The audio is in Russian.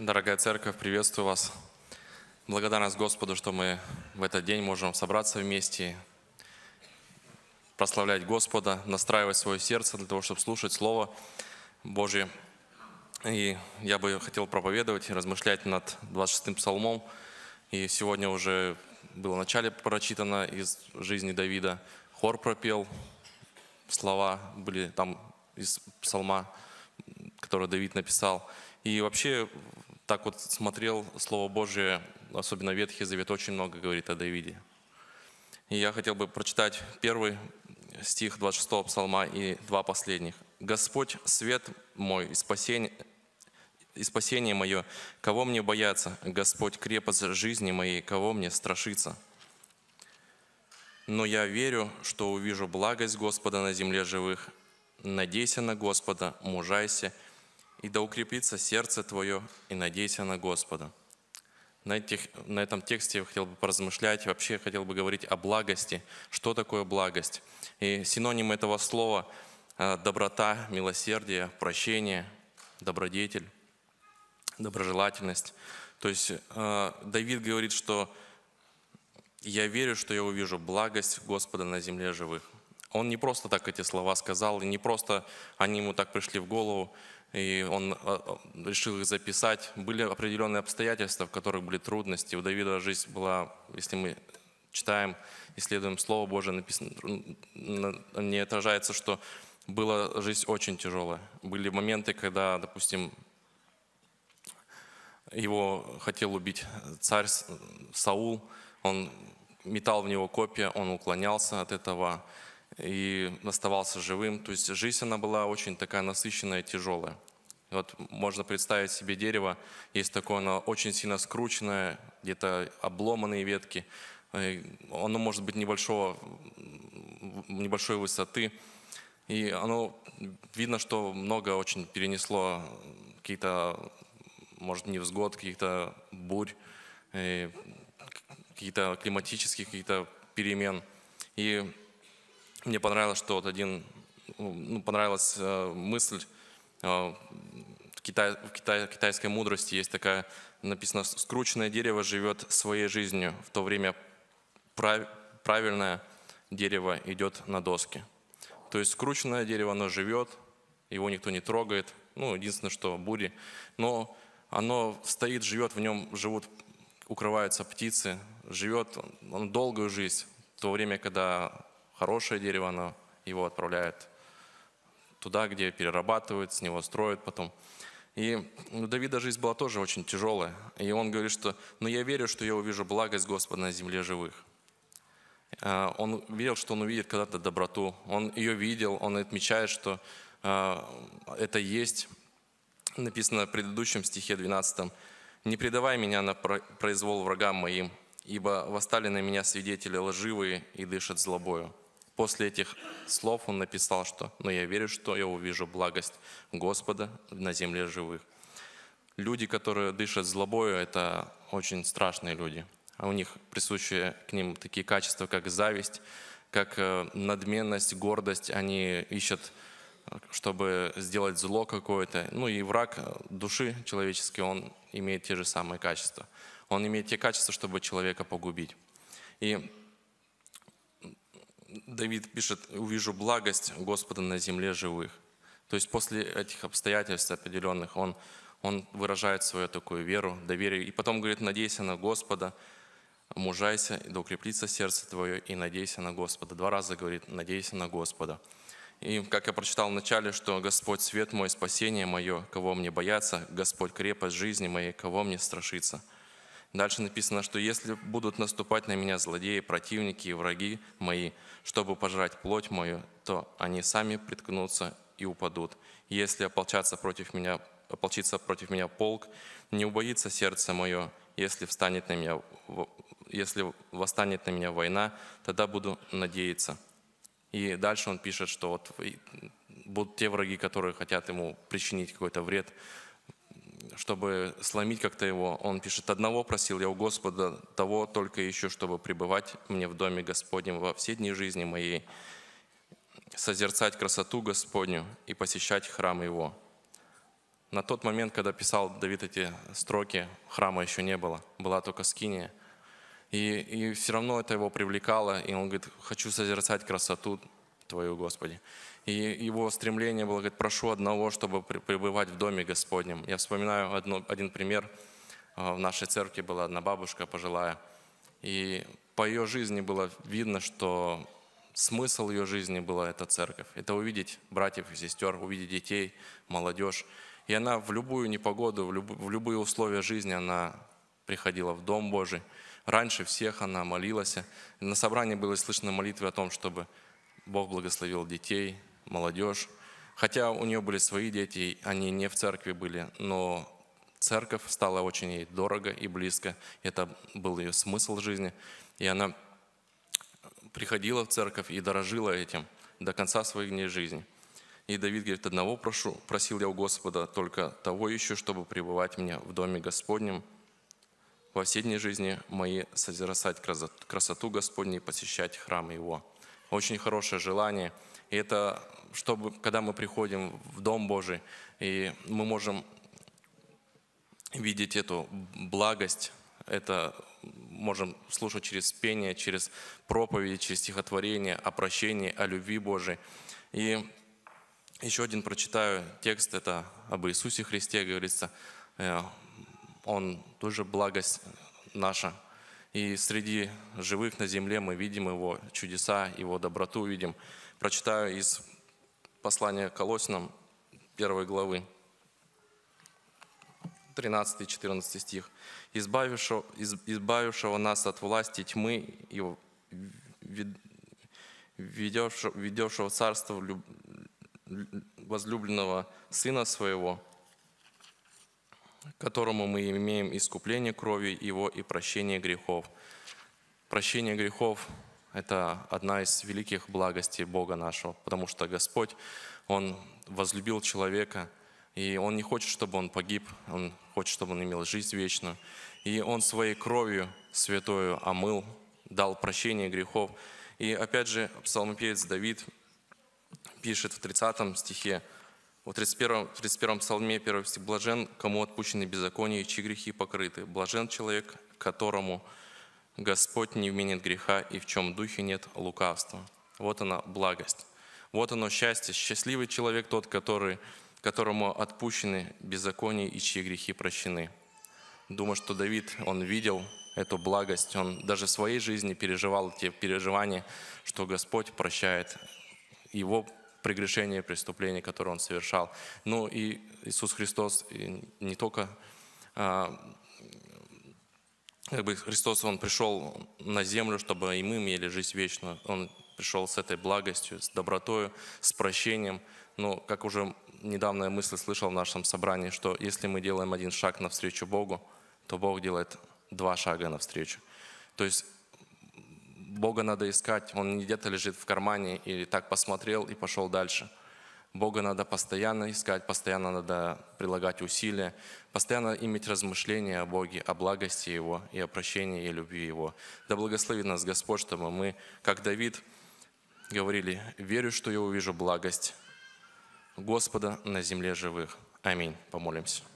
Дорогая церковь, приветствую вас. Благодарность Господу, что мы в этот день можем собраться вместе, прославлять Господа, настраивать свое сердце для того, чтобы слушать Слово Божье. И я бы хотел проповедовать и размышлять над 26-м псалмом. И сегодня уже было начале прочитано из жизни Давида. Хор пропел, слова были там из псалма, который Давид написал. И вообще так вот смотрел Слово Божие, особенно Ветхий Завет, очень много говорит о Давиде. И я хотел бы прочитать первый стих 26 псалма и два последних. «Господь – свет мой и спасение, и спасение мое, кого мне бояться? Господь – крепость жизни моей, кого мне страшиться?» Но я верю, что увижу благость Господа на земле живых. Надейся на Господа, мужайся – и да укрепится сердце твое, и надейся на Господа». На, этих, на этом тексте я хотел бы поразмышлять, вообще хотел бы говорить о благости. Что такое благость? И синоним этого слова э, – доброта, милосердие, прощение, добродетель, доброжелательность. То есть э, Давид говорит, что «я верю, что я увижу благость Господа на земле живых». Он не просто так эти слова сказал, и не просто они ему так пришли в голову, и он э, э, решил их записать. Были определенные обстоятельства, в которых были трудности. У Давида жизнь была, если мы читаем, исследуем Слово Божие, написано, не отражается, что была жизнь очень тяжелая. Были моменты, когда, допустим, его хотел убить царь Саул, он метал в него копья, он уклонялся от этого и оставался живым. То есть жизнь, она была очень такая насыщенная, тяжелая. Вот можно представить себе дерево, есть такое, оно очень сильно скрученное, где-то обломанные ветки. Оно может быть небольшого, небольшой высоты. И оно, видно, что много очень перенесло какие-то, может, невзгод, каких-то бурь, э, каких-то климатических, каких-то перемен. И мне понравилось, что вот один, ну, понравилась э, мысль, э, в, Китай, в Китай, китайской мудрости есть такая, написано, скрученное дерево живет своей жизнью, в то время прав, правильное дерево идет на доске. То есть скрученное дерево, оно живет, его никто не трогает, ну, единственное, что бури, но оно стоит, живет, в нем живут, укрываются птицы, живет он долгую жизнь, в то время, когда хорошее дерево, оно, его отправляют туда, где перерабатывают, с него строят потом. И у ну, Давида жизнь была тоже очень тяжелая. И он говорит, что «но я верю, что я увижу благость Господа на земле живых». А, он верил, что он увидит когда-то доброту. Он ее видел, он отмечает, что а, это есть. Написано в предыдущем стихе 12. «Не предавай меня на произвол врагам моим, ибо восстали на меня свидетели лживые и дышат злобою». После этих слов он написал, что «Но я верю, что я увижу благость Господа на земле живых». Люди, которые дышат злобою, это очень страшные люди. А у них присущи к ним такие качества, как зависть, как э, надменность, гордость. Они ищут, чтобы сделать зло какое-то. Ну и враг э, души человеческой он имеет те же самые качества. Он имеет те качества, чтобы человека погубить. И Давид пишет, увижу благость Господа на земле живых. То есть после этих обстоятельств определенных он, он выражает свою такую веру, доверие. И потом говорит, надейся на Господа, мужайся, да укреплится сердце твое, и надейся на Господа. Два раза говорит, надейся на Господа. И как я прочитал вначале, что «Господь свет мой, спасение мое, кого мне бояться, Господь крепость жизни моей, кого мне страшиться». Дальше написано, что если будут наступать на меня злодеи, противники и враги мои, чтобы пожрать плоть мою, то они сами приткнутся и упадут. Если ополчаться против меня, ополчится против меня полк, не убоится сердце мое, если, встанет на меня, если восстанет на меня война, тогда буду надеяться. И дальше он пишет, что вот будут те враги, которые хотят ему причинить какой-то вред, чтобы сломить как-то его. Он пишет, «Одного просил я у Господа, того только еще, чтобы пребывать мне в доме Господнем во все дни жизни моей, созерцать красоту Господню и посещать храм Его». На тот момент, когда писал Давид эти строки, храма еще не было, была только скиния. И, и все равно это его привлекало, и он говорит, «Хочу созерцать красоту Твою, Господи». И его стремление было, говорит, прошу одного, чтобы пребывать в доме Господнем. Я вспоминаю одну, один пример. А, в нашей церкви была одна бабушка пожилая. И по ее жизни было видно, что смысл ее жизни была эта церковь. Это увидеть братьев и сестер, увидеть детей, молодежь. И она в любую непогоду, в, люб, в любые условия жизни, она приходила в Дом Божий. Раньше всех она молилась. На собрании было слышно молитвы о том, чтобы Бог благословил детей, молодежь. Хотя у нее были свои дети, они не в церкви были, но церковь стала очень ей дорого и близко. Это был ее смысл жизни. И она приходила в церковь и дорожила этим до конца своей дней жизни. И Давид говорит, одного прошу, просил я у Господа, только того еще, чтобы пребывать мне в доме Господнем, во все дни жизни мои созерцать красоту Господней и посещать храм Его. Очень хорошее желание – и это, чтобы, когда мы приходим в Дом Божий, и мы можем видеть эту благость, это можем слушать через пение, через проповеди, через стихотворение о прощении, о любви Божией. И еще один прочитаю текст, это об Иисусе Христе говорится, э, Он тоже благость наша – и среди живых на земле мы видим Его чудеса, Его доброту видим. Прочитаю из послания к Колосинам, первой главы, 13-14 стих. «Избавившего, «Избавившего нас от власти тьмы и ведевшего, ведевшего царство возлюбленного Сына Своего, которому мы имеем искупление крови Его и прощение грехов. Прощение грехов – это одна из великих благостей Бога нашего, потому что Господь, Он возлюбил человека, и Он не хочет, чтобы он погиб, Он хочет, чтобы он имел жизнь вечную. И Он своей кровью святою омыл, дал прощение грехов. И опять же, псалмопевец Давид пишет в 30 стихе, в 31-м 31 псалме 1 стих «Блажен, кому отпущены беззакония, и чьи грехи покрыты. Блажен человек, которому Господь не вменит греха, и в чем духе нет лукавства». Вот она, благость. Вот оно, счастье. Счастливый человек тот, который, которому отпущены беззакония и чьи грехи прощены. Думаю, что Давид, он видел эту благость, он даже в своей жизни переживал те переживания, что Господь прощает его прегрешения, преступления, которые он совершал. Ну и Иисус Христос не только а, как бы Христос, Он пришел на землю, чтобы и мы имели жизнь вечную. Он пришел с этой благостью, с добротою, с прощением. Но, как уже недавно я мысль слышал в нашем собрании, что если мы делаем один шаг навстречу Богу, то Бог делает два шага навстречу. То есть Бога надо искать, Он не где-то лежит в кармане и так посмотрел и пошел дальше. Бога надо постоянно искать, постоянно надо прилагать усилия, постоянно иметь размышления о Боге, о благости Его и о прощении и любви Его. Да благословит нас Господь, чтобы мы, как Давид, говорили, «Верю, что я увижу благость Господа на земле живых». Аминь. Помолимся.